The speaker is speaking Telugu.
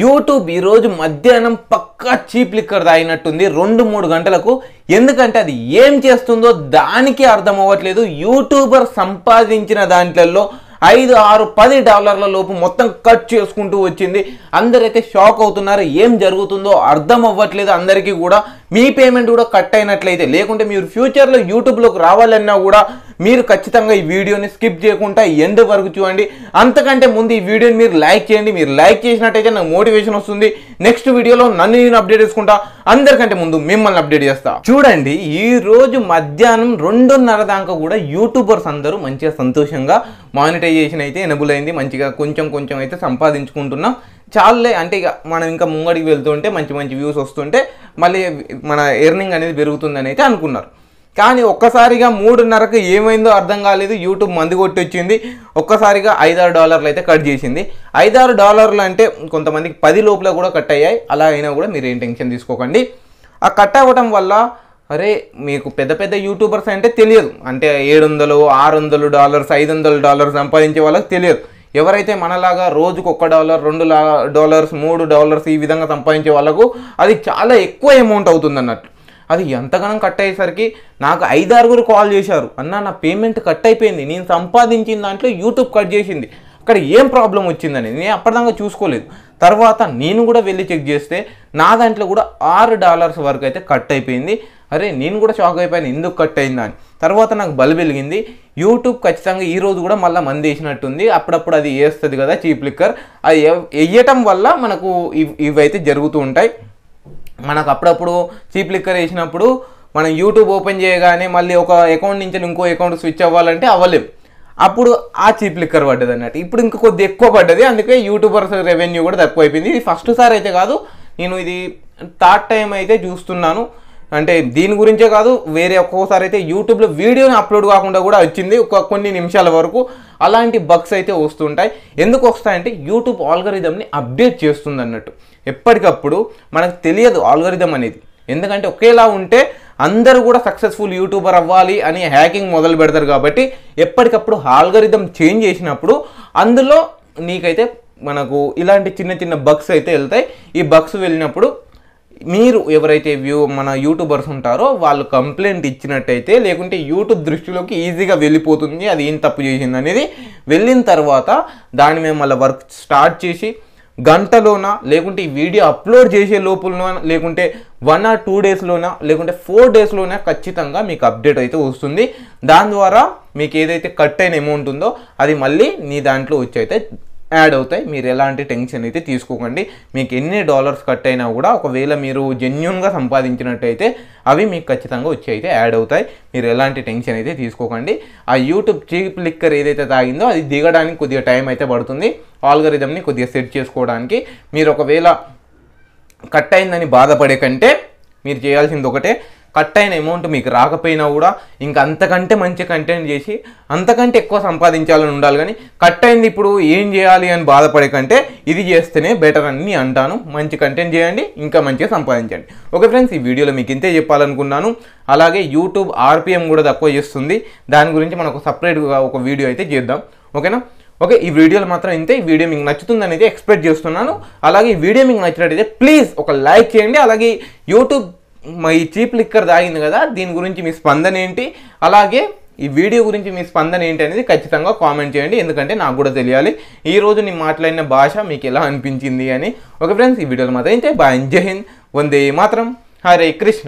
యూట్యూబ్ ఈరోజు మధ్యాహ్నం పక్కా చీప్ లిక్కర్ తాగినట్టుంది రెండు మూడు గంటలకు ఎందుకంటే అది ఏం చేస్తుందో దానికి అర్థం అవ్వట్లేదు యూట్యూబర్ సంపాదించిన దాంట్లలో ఐదు ఆరు పది డాలర్ల లోపు మొత్తం కట్ చేసుకుంటూ వచ్చింది అందరైతే షాక్ అవుతున్నారు ఏం జరుగుతుందో అర్థం అవ్వట్లేదు అందరికీ కూడా మీ పేమెంట్ కూడా కట్ అయినట్లయితే లేకుంటే మీరు ఫ్యూచర్లో యూట్యూబ్లోకి రావాలన్నా కూడా మీరు ఖచ్చితంగా ఈ వీడియోని స్కిప్ చేయకుండా ఎండ్ వరకు చూడండి అంతకంటే ముందు ఈ వీడియోని మీరు లైక్ చేయండి మీరు లైక్ చేసినట్టయితే నాకు మోటివేషన్ వస్తుంది నెక్స్ట్ వీడియోలో నన్ను నేను అప్డేట్ చేసుకుంటా అందరికంటే ముందు మిమ్మల్ని అప్డేట్ చేస్తా చూడండి ఈ రోజు మధ్యాహ్నం రెండున్నర దాకా కూడా యూట్యూబర్స్ అందరూ మంచిగా సంతోషంగా మానిటైజేషన్ అయితే ఎనబుల్ అయింది మంచిగా కొంచెం కొంచెం అయితే సంపాదించుకుంటున్నాం చాలే అంటే ఇక మనం ఇంకా ముంగడికి వెళ్తుంటే మంచి మంచి వ్యూస్ వస్తుంటే మళ్ళీ మన ఎర్నింగ్ అనేది పెరుగుతుందని అయితే అనుకున్నారు కానీ ఒక్కసారిగా మూడున్నరకు ఏమైందో అర్థం కాలేదు యూట్యూబ్ మందు కొట్టొచ్చింది ఒక్కసారిగా ఐదారు డాలర్లు అయితే కట్ చేసింది ఐదారు డాలర్లు అంటే కొంతమందికి పది లోపల కూడా కట్ అయ్యాయి అలా అయినా కూడా మీరు ఏం టెన్షన్ తీసుకోకండి ఆ కట్ అవ్వడం వల్ల అరే మీకు పెద్ద పెద్ద యూట్యూబర్స్ అంటే తెలియదు అంటే ఏడు వందలు ఆరు వందలు డాలర్స్ ఐదు వందల డాలర్స్ సంపాదించే వాళ్ళకి తెలియదు ఎవరైతే మనలాగా రోజుకు ఒక్క డాలర్ రెండు డాలర్స్ మూడు డాలర్స్ ఈ విధంగా సంపాదించే వాళ్ళకు అది చాలా ఎక్కువ అమౌంట్ అవుతుంది అన్నట్టు అది ఎంతగానో కట్ అయ్యేసరికి నాకు ఐదారుగురు కాల్ చేశారు అన్న నా పేమెంట్ కట్ అయిపోయింది నేను సంపాదించిన దాంట్లో యూట్యూబ్ కట్ చేసింది అక్కడ ఏం ప్రాబ్లం వచ్చిందని నేను అప్పటిదాకా చూసుకోలేదు తర్వాత నేను కూడా వెళ్ళి చెక్ చేస్తే నా దాంట్లో కూడా ఆరు డాలర్స్ వరకు అయితే కట్ అయిపోయింది అరే నేను కూడా షాక్ అయిపోయాను ఎందుకు కట్ అయిందని తర్వాత నాకు బలి వెలిగింది యూట్యూబ్ ఖచ్చితంగా ఈరోజు కూడా మళ్ళీ మంది వేసినట్టుంది అప్పుడప్పుడు అది వేస్తుంది కదా చీప్ లిక్కర్ అది వేయటం వల్ల మనకు ఇవి ఇవైతే జరుగుతూ ఉంటాయి మనకు అప్పుడప్పుడు చీప్ లిక్కర్ వేసినప్పుడు మనం యూట్యూబ్ ఓపెన్ చేయగానే మళ్ళీ ఒక అకౌంట్ నుంచి ఇంకో అకౌంట్ స్విచ్ అవ్వాలంటే అవ్వలేం అప్పుడు ఆ చీప్ లిక్కర్ పడ్డది అన్నట్టు ఇప్పుడు ఇంకా కొద్ది ఎక్కువ పడ్డది అందుకే యూట్యూబర్స్ రెవెన్యూ కూడా తక్కువైపోయింది ఇది ఫస్ట్ సార్ అయితే కాదు నేను ఇది థర్డ్ టైం అయితే చూస్తున్నాను అంటే దీని గురించే కాదు వేరే ఒక్కోసారి అయితే యూట్యూబ్లో వీడియోని అప్లోడ్ కాకుండా కూడా వచ్చింది ఒక కొన్ని నిమిషాల వరకు అలాంటి బగ్స్ అయితే వస్తుంటాయి ఎందుకు వస్తాయంటే యూట్యూబ్ ఆల్గరిథంని అప్డేట్ చేస్తుంది అన్నట్టు ఎప్పటికప్పుడు మనకు తెలియదు ఆల్గరిథం అనేది ఎందుకంటే ఒకేలా ఉంటే అందరూ కూడా సక్సెస్ఫుల్ యూట్యూబర్ అవ్వాలి అని హ్యాకింగ్ మొదలు పెడతారు కాబట్టి ఎప్పటికప్పుడు ఆల్గరిథం చేంజ్ చేసినప్పుడు అందులో నీకైతే మనకు ఇలాంటి చిన్న చిన్న బగ్స్ అయితే వెళ్తాయి ఈ బగ్స్ వెళ్ళినప్పుడు మీరు ఎవరైతే వ్యూ మన యూట్యూబర్స్ ఉంటారో వాళ్ళు కంప్లైంట్ ఇచ్చినట్టయితే లేకుంటే యూట్యూబ్ దృష్టిలోకి ఈజీగా వెళ్ళిపోతుంది అది ఏం తప్పు చేసింది అనేది వెళ్ళిన తర్వాత దాని మేము మళ్ళీ వర్క్ స్టార్ట్ చేసి గంటలోన లేకుంటే ఈ వీడియో అప్లోడ్ చేసే లోపలన లేకుంటే వన్ ఆర్ టూ డేస్లోన లేకుంటే ఫోర్ డేస్లోనే ఖచ్చితంగా మీకు అప్డేట్ అయితే వస్తుంది దాని ద్వారా మీకు ఏదైతే కట్ అయిన అమౌంట్ ఉందో అది మళ్ళీ నీ దాంట్లో వచ్చి అయితే యాడ్ అవుతాయి మీరు ఎలాంటి టెన్షన్ అయితే తీసుకోకండి మీకు ఎన్ని డాలర్స్ కట్ అయినా కూడా ఒకవేళ మీరు జెన్యున్గా సంపాదించినట్టయితే అవి మీకు ఖచ్చితంగా వచ్చి అయితే యాడ్ అవుతాయి మీరు ఎలాంటి టెన్షన్ అయితే తీసుకోకండి ఆ యూట్యూబ్ చీప్ లిక్కర్ ఏదైతే తాగిందో అది దిగడానికి కొద్దిగా టైం అయితే పడుతుంది ఆల్గరిథమ్ని కొద్దిగా సెట్ చేసుకోవడానికి మీరు ఒకవేళ కట్ అయిందని బాధపడే కంటే మీరు చేయాల్సింది ఒకటే కట్ అయిన అమౌంట్ మీకు రాకపోయినా కూడా ఇంక అంతకంటే మంచి కంటెంట్ చేసి అంతకంటే ఎక్కువ సంపాదించాలని ఉండాలి కానీ కట్ అయింది ఇప్పుడు ఏం చేయాలి అని బాధపడే కంటే ఇది చేస్తేనే బెటర్ అని అంటాను మంచి కంటెంట్ చేయండి ఇంకా మంచిగా సంపాదించండి ఓకే ఫ్రెండ్స్ ఈ వీడియోలో మీకు ఇంతే చెప్పాలనుకున్నాను అలాగే యూట్యూబ్ ఆర్పిఎం కూడా తక్కువ చేస్తుంది దాని గురించి మనకు సపరేట్గా ఒక వీడియో అయితే చేద్దాం ఓకేనా ఓకే ఈ వీడియోలో మాత్రం ఇంతే ఈ వీడియో మీకు నచ్చుతుందని అయితే ఎక్స్పెక్ట్ చేస్తున్నాను అలాగే ఈ వీడియో మీకు నచ్చినట్టయితే ప్లీజ్ ఒక లైక్ చేయండి అలాగే యూట్యూబ్ ఈ చీప్ లిక్కర్ తాగింది కదా దీని గురించి మీ స్పందన ఏంటి అలాగే ఈ వీడియో గురించి మీ స్పందన ఏంటి అనేది ఖచ్చితంగా కామెంట్ చేయండి ఎందుకంటే నాకు కూడా తెలియాలి ఈ రోజు నేను మాట్లాడిన భాష మీకు ఎలా అనిపించింది అని ఒక ఫ్రెండ్స్ ఈ వీడియోలో మాత్రం అయితే బాయ్ జై హింద్ వందే మాత్రం హరే కృష్ణ